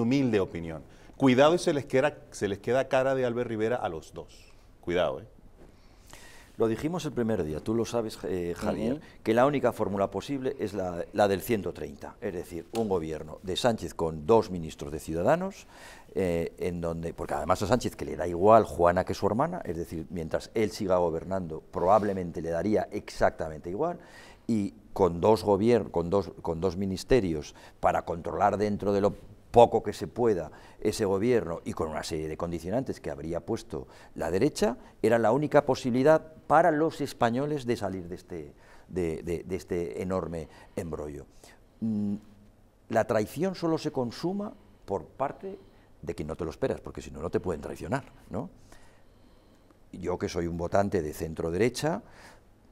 humilde opinión. Cuidado y se les, queda, se les queda cara de Albert Rivera a los dos. Cuidado, ¿eh? Lo dijimos el primer día, tú lo sabes, eh, Javier, que la única fórmula posible es la, del 130, es decir, un gobierno de Sánchez con dos ministros de Ciudadanos, eh, en donde, porque además a Sánchez que le da igual Juana que su hermana, es decir, mientras él siga gobernando, probablemente le daría exactamente igual, y con dos, con dos, con dos ministerios para controlar dentro de lo poco que se pueda ese gobierno y con una serie de condicionantes que habría puesto la derecha, era la única posibilidad para los españoles de salir de este, de, este enorme embrollo. Mm, la traición solo se consuma por parte de quien no te lo esperas, porque si no, no te pueden traicionar. Yo que soy un votante de centro derecha,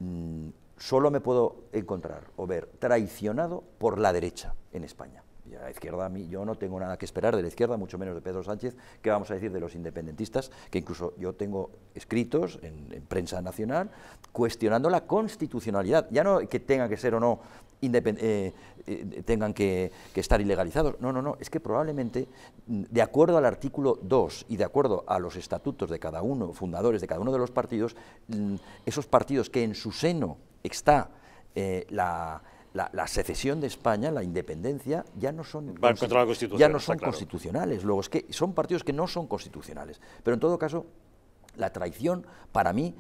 mm, solo me puedo encontrar o ver traicionado por la derecha en España a izquierda, a mí, yo no tengo nada que esperar de la izquierda, mucho menos de Pedro Sánchez, que vamos a decir de los independentistas, que incluso yo tengo escritos en, prensa nacional cuestionando la constitucionalidad, ya no que tengan que ser o no eh, eh, tengan que, estar ilegalizados. No, no, no, es que probablemente, de acuerdo al artículo 2 y de acuerdo a los estatutos de cada uno, fundadores de cada uno de los partidos, mm, esos partidos que en su seno está eh, la, la, secesión de España, la independencia, ya no son, ya no son constitucionales. Luego, es que son partidos que no son constitucionales. Pero en todo caso, la traición para mí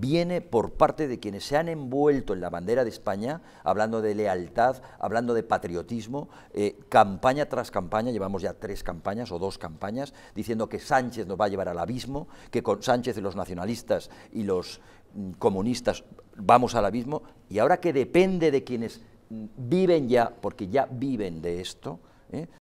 viene por parte de quienes se han envuelto en la bandera de España, hablando de lealtad, hablando de patriotismo, eh, campaña tras campaña, llevamos ya tres campañas o dos campañas, diciendo que Sánchez nos va a llevar al abismo, que con Sánchez y los nacionalistas y los mm, comunistas vamos al abismo, y ahora que depende de quienes mm, viven ya, porque ya viven de esto, ¿eh?